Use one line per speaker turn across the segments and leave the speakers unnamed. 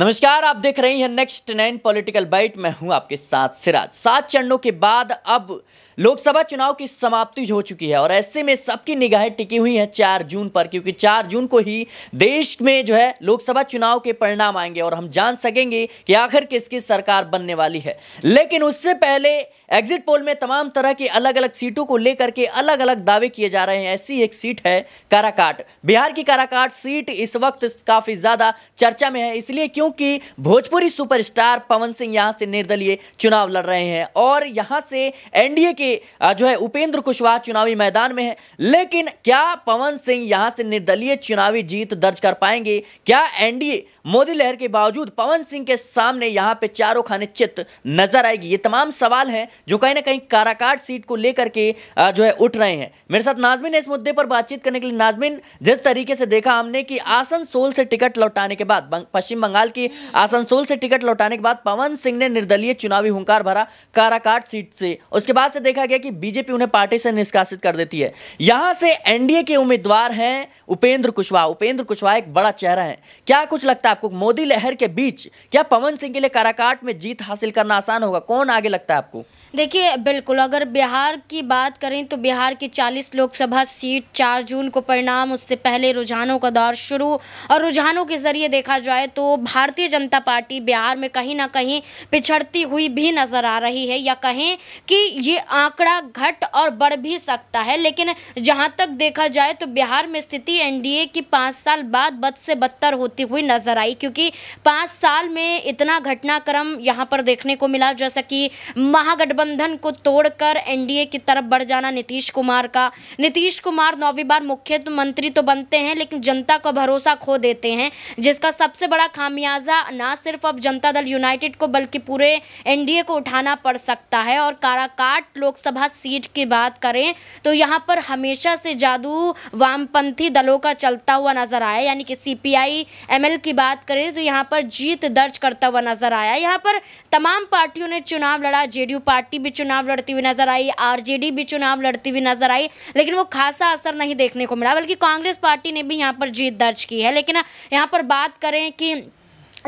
नमस्कार आप देख रहे हैं नेक्स्ट नाइन पॉलिटिकल बाइट मैं हूं आपके साथ सिराज सात चरणों के बाद अब लोकसभा चुनाव की समाप्ति हो चुकी है और ऐसे में सबकी निगाहें टिकी हुई हैं चार जून पर क्योंकि चार जून को ही देश में जो है लोकसभा चुनाव के परिणाम आएंगे और हम जान सकेंगे कि आखिर किसकी सरकार बनने वाली है लेकिन उससे पहले एग्जिट पोल में तमाम तरह की अलग अलग सीटों को लेकर के अलग अलग दावे किए जा रहे हैं ऐसी एक सीट है काराकाट बिहार की काराकाट सीट इस वक्त काफ़ी ज़्यादा चर्चा में है इसलिए क्योंकि भोजपुरी सुपरस्टार पवन सिंह यहाँ से निर्दलीय चुनाव लड़ रहे हैं और यहाँ से एनडीए के जो है उपेंद्र कुशवाहा चुनावी मैदान में है लेकिन क्या पवन सिंह यहाँ से निर्दलीय चुनावी जीत दर्ज कर पाएंगे क्या एनडीए मोदी लहर के बावजूद पवन सिंह के सामने यहाँ पे चारों खाने चित्त नजर आएगी ये तमाम सवाल हैं जो कहीं ना कहीं काराकाट सीट को लेकर के जो है उठ रहे हैं मेरे साथ नाजमिन है इस मुद्दे पर बातचीत करने के लिए नाजमिन जिस तरीके से देखा हमने कि आसनसोल से टिकट लौटाने के बाद पश्चिम बंगाल की आसनसोल से टिकट लौटाने के बाद पवन सिंह ने निर्दलीय चुनावी हुंकार भरा काराकाट सीट से उसके बाद से देखा गया कि बीजेपी उन्हें पार्टी से निष्कासित कर देती है यहां से एनडीए के उम्मीदवार हैं उपेंद्र कुशवाहा उपेंद्र कुशवाहा एक बड़ा चेहरा है क्या कुछ लगता है आपको मोदी लहर के बीच क्या पवन सिंह के लिए काराकाट में जीत हासिल करना आसान होगा कौन आगे लगता है आपको
देखिए बिल्कुल अगर बिहार की बात करें तो बिहार की 40 लोकसभा सीट 4 जून को परिणाम उससे पहले रुझानों का दौर शुरू और रुझानों के ज़रिए देखा जाए तो भारतीय जनता पार्टी बिहार में कहीं ना कहीं पिछड़ती हुई भी नज़र आ रही है या कहें कि ये आंकड़ा घट और बढ़ भी सकता है लेकिन जहाँ तक देखा जाए तो बिहार में स्थिति एन की पाँच साल बाद बद से बदतर होती हुई नज़र आई क्योंकि पाँच साल में इतना घटनाक्रम यहाँ पर देखने को मिला जैसा कि महागठबंधन गठबंधन को तोड़कर एनडीए की तरफ बढ़ जाना नीतीश कुमार का नीतीश कुमार नौवीं बार मुख्यमंत्री तो बनते हैं लेकिन जनता का भरोसा खो देते हैं जिसका सबसे बड़ा खामियाजा ना सिर्फ अब जनता दल यूनाइटेड को बल्कि पूरे एनडीए को उठाना पड़ सकता है और काराकाट लोकसभा सीट की बात करें तो यहाँ पर हमेशा से जादू वामपंथी दलों का चलता हुआ नजर आया यानी कि सीपीआई एमएल की बात करें तो यहाँ पर जीत दर्ज करता हुआ नजर आया यहाँ पर तमाम पार्टियों ने चुनाव लड़ा जेडीयू पार्टी पार्टी भी चुनाव लड़ती हुई नजर आई आरजेडी भी चुनाव लड़ती हुई नजर आई लेकिन वो खासा असर नहीं देखने को मिला बल्कि कांग्रेस पार्टी ने भी यहाँ पर जीत दर्ज की है लेकिन यहाँ पर बात करें कि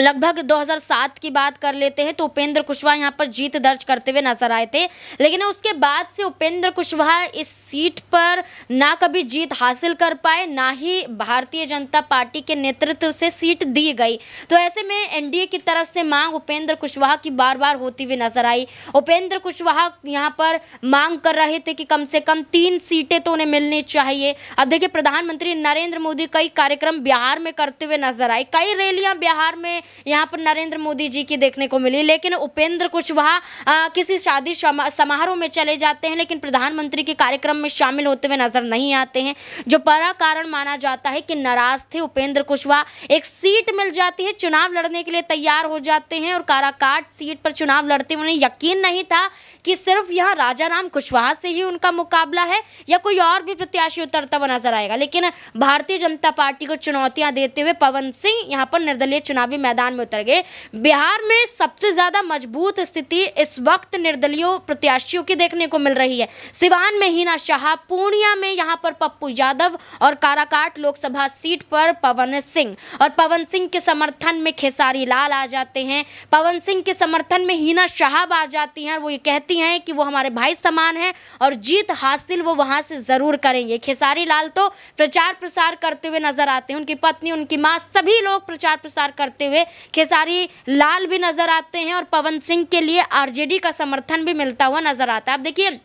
लगभग 2007 की बात कर लेते हैं तो उपेंद्र कुशवाहा यहाँ पर जीत दर्ज करते हुए नजर आए थे लेकिन उसके बाद से उपेंद्र कुशवाहा इस सीट पर ना कभी जीत हासिल कर पाए ना ही भारतीय जनता पार्टी के नेतृत्व से सीट दी गई तो ऐसे में एनडीए की तरफ से मांग उपेंद्र कुशवाहा की बार बार होती हुई नजर आई उपेंद्र कुशवाहा यहाँ पर मांग कर रहे थे कि कम से कम तीन सीटें तो उन्हें मिलनी चाहिए अब देखिए प्रधानमंत्री नरेंद्र मोदी कई कार्यक्रम बिहार में करते हुए नजर आए कई रैलियां बिहार में यहाँ पर नरेंद्र मोदी जी की देखने को मिली लेकिन उपेंद्र कुशवाहा किसी शादी समारोह में चले जाते हैं लेकिन प्रधानमंत्री के कार्यक्रम में शामिल होते हुए नजर नहीं आते हैं जो बड़ा कारण माना जाता है कि नाराज थे उपेंद्र कुशवाहा एक सीट मिल जाती है चुनाव लड़ने के लिए तैयार हो जाते हैं और काराकाट सीट पर चुनाव लड़ते उन्हें यकीन नहीं था कि सिर्फ यहाँ राजा राम कुशवाहा से ही उनका मुकाबला है या कोई और भी प्रत्याशी उतरता हुआ नजर आएगा लेकिन भारतीय जनता पार्टी को चुनौतियां देते हुए पवन सिंह यहाँ पर निर्दलीय चुनावी मैदान में उतर गए बिहार में सबसे ज़्यादा मजबूत स्थिति इस वक्त निर्दलीय प्रत्याशियों की देखने को मिल रही है सिवान में हीना शाह पूर्णिया में यहाँ पर पप्पू यादव और काराकाट लोकसभा सीट पर पवन सिंह और पवन सिंह के समर्थन में खेसारी लाल आ जाते हैं पवन सिंह के समर्थन में हीना शहाब आ जाती हैं और वो ये कहती हैं कि वो हमारे भाई समान हैं और जीत हासिल वो वहाँ से ज़रूर करेंगे खेसारी लाल तो प्रचार प्रसार करते हुए नजर आते हैं उनकी पत्नी उनकी माँ सभी लोग प्रचार प्रसार करते हुए हुए खेसारी लाल भी नजर आते हैं और पवन सिंह के लिए आरजेडी का समर्थन भी मिलता हुआ नजर आता है आप देखिए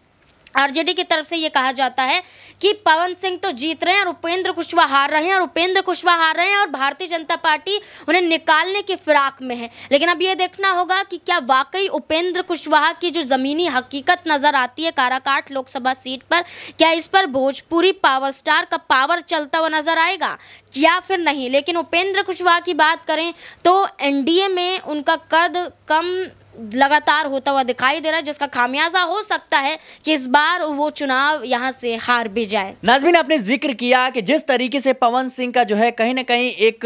आरजेडी की तरफ से ये कहा जाता है कि पवन सिंह तो जीत रहे हैं और उपेंद्र कुशवाहा हार रहे हैं और उपेंद्र कुशवाहा हार रहे हैं और भारतीय जनता पार्टी उन्हें निकालने की फिराक में है लेकिन अब ये देखना होगा कि क्या वाकई उपेंद्र कुशवाहा की जो ज़मीनी हकीकत नज़र आती है काराकाट लोकसभा सीट पर क्या इस पर भोजपुरी पावर स्टार का पावर चलता हुआ नज़र आएगा या फिर नहीं लेकिन उपेंद्र कुशवाहा की बात करें तो एनडीए में उनका कद कम लगातार होता हुआ दिखाई दे रहा है जिसका खामियाजा हो सकता है कि इस बार वो चुनाव यहाँ से हार भी जाए
नाजमीन आपने जिक्र किया कि जिस तरीके से पवन सिंह का जो है कहीं ना कहीं एक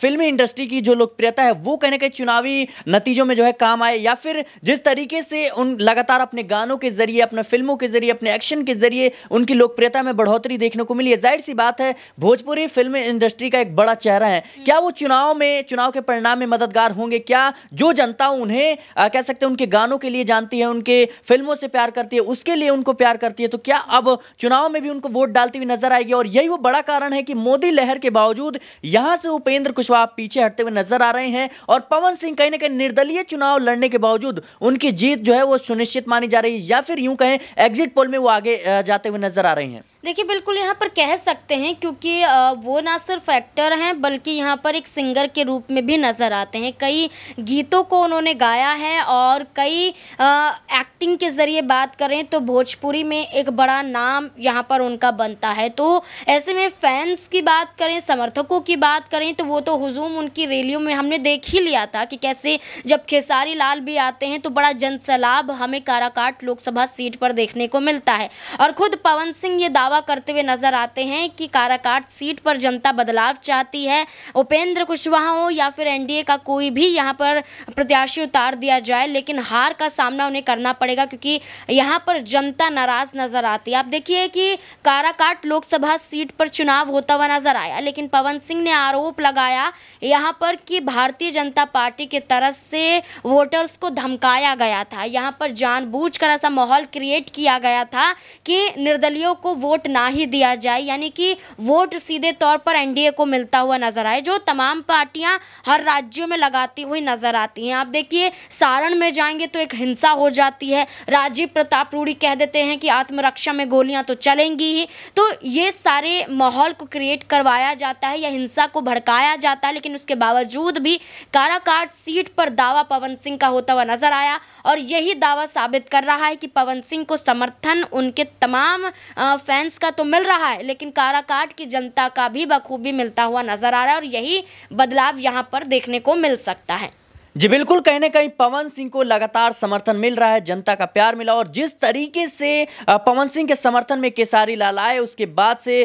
फिल्मी इंडस्ट्री की जो लोकप्रियता है वो कहीं ना कहीं चुनावी नतीजों में जो है काम आए या फिर जिस तरीके से उन लगातार अपने गानों के जरिए अपने फिल्मों के जरिए अपने एक्शन के जरिए उनकी लोकप्रियता में बढ़ोतरी देखने को मिली है जाहिर सी बात है भोजपुरी फिल्म इंडस्ट्री का एक बड़ा चेहरा है क्या वो चुनाव में चुनाव के परिणाम में मददगार होंगे क्या जो जनता उन्हें कह सकते हैं उनके गानों के लिए जानती है उनके फिल्मों से प्यार करती है उसके लिए उनको प्यार करती है तो क्या अब चुनाव में भी उनको वोट डालती हुई नजर आएगी और यही वो बड़ा कारण है कि मोदी लहर के बावजूद यहां से उपेंद्र कुशवाहा पीछे हटते हुए नजर आ रहे हैं और पवन सिंह कहीं ना कहीं निर्दलीय चुनाव लड़ने के बावजूद उनकी जीत जो है वो सुनिश्चित मानी जा रही है या फिर यूं कहें एग्जिट पोल में वो आगे जाते हुए नजर आ रहे हैं
देखिए बिल्कुल यहाँ पर कह सकते हैं क्योंकि वो ना सिर्फ एक्टर हैं बल्कि यहाँ पर एक सिंगर के रूप में भी नज़र आते हैं कई गीतों को उन्होंने गाया है और कई एक्टिंग के ज़रिए बात करें तो भोजपुरी में एक बड़ा नाम यहाँ पर उनका बनता है तो ऐसे में फैंस की बात करें समर्थकों की बात करें तो वो तो हज़ूम उनकी रैलियों में हमने देख ही लिया था कि कैसे जब खेसारी लाल भी आते हैं तो बड़ा जनसैलाब हमें काराकाट लोकसभा सीट पर देखने को मिलता है और ख़ुद पवन सिंह ये दावा करते हुए नजर आते हैं कि काराकाट सीट पर जनता बदलाव चाहती है उपेंद्र कुशवाहा हो या फिर एनडीए का कोई भी यहाँ पर प्रत्याशी उतार दिया जाए लेकिन हार का सामना उन्हें करना पड़ेगा क्योंकि यहाँ पर जनता नाराज नजर आती है आप देखिए कि काराकाट लोकसभा सीट पर चुनाव होता हुआ नजर आया लेकिन पवन सिंह ने आरोप लगाया यहाँ पर कि भारतीय जनता पार्टी की तरफ से वोटर्स को धमकाया गया था यहाँ पर जानबूझकर ऐसा माहौल क्रिएट किया गया था कि निर्दलियों को वोट वोट ना ही दिया जाए यानी कि वोट सीधे तौर पर एनडीए को मिलता हुआ नजर आए जो तमाम पार्टियां हर राज्यों में लगाती हुई नजर आती हैं आप देखिए सारण में जाएंगे तो एक हिंसा हो जाती है राजीव प्रताप रूढ़ी कह देते हैं कि आत्मरक्षा में गोलियां तो चलेंगी ही तो ये सारे माहौल को क्रिएट करवाया जाता है या हिंसा को भड़काया जाता है लेकिन उसके बावजूद भी काराकाट सीट पर दावा पवन सिंह का होता हुआ नजर आया और यही दावा साबित कर रहा है कि पवन सिंह को समर्थन उनके तमाम फैंस फैंस का तो मिल रहा है लेकिन काराकाट की जनता का भी बखूबी मिलता हुआ नजर आ रहा है और यही बदलाव यहाँ पर देखने को मिल सकता
है जी बिल्कुल कहीं ना कहीं पवन सिंह को लगातार समर्थन मिल रहा है जनता का प्यार मिला और जिस तरीके से पवन सिंह के समर्थन में केसारी लाल आए उसके बाद से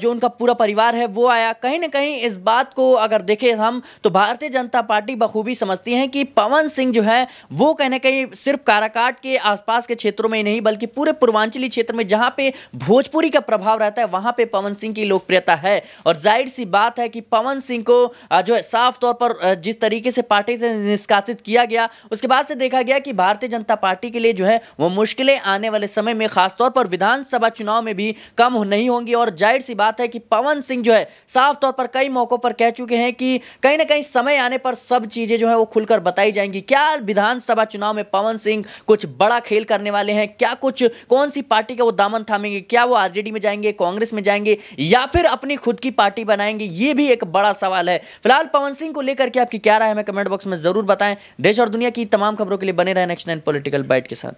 जो उनका पूरा परिवार है वो आया कहीं ना कहीं इस बात को अगर देखें हम तो भारतीय जनता पार्टी बखूबी समझती है कि पवन सिंह जो है वो कहीं ना कहीं सिर्फ काराकाट के आसपास के क्षेत्रों में ही नहीं बल्कि पूरे पूर्वांचली क्षेत्र में जहाँ पे भोजपुरी का प्रभाव रहता है वहाँ पर पवन सिंह की लोकप्रियता है और जाहिर सी बात है कि पवन सिंह को जो है साफ तौर पर जिस तरीके से पार्टी से निष्कासित किया गया उसके बाद से देखा गया कि भारतीय जनता पार्टी के लिए जो है वो मुश्किलें आने वाले समय में खासतौर पर विधानसभा चुनाव में भी कम नहीं होंगी और जाहिर सी बात है कि पवन सिंह जो है साफ तौर पर कई मौक़ों पर कह चुके हैं कि कहीं ना कहीं समय आने पर सब चीज़ें जो है वो खुलकर बताई जाएंगी क्या विधानसभा चुनाव में पवन सिंह कुछ बड़ा खेल करने वाले हैं क्या कुछ कौन सी पार्टी का वो दामन थामेंगे क्या वो आरजेडी में जाएंगे कांग्रेस में जाएंगे या फिर अपनी खुद की पार्टी बनाएंगे ये भी एक बड़ा सवाल है फिलहाल पवन सिंह को लेकर के आपकी क्या राय हमें कमेंट बॉक्स में जरूर जरूर बताएं देश और दुनिया की तमाम खबरों के लिए बने रहें नेक्स्ट नाइन पॉलिटिकल बाइट के साथ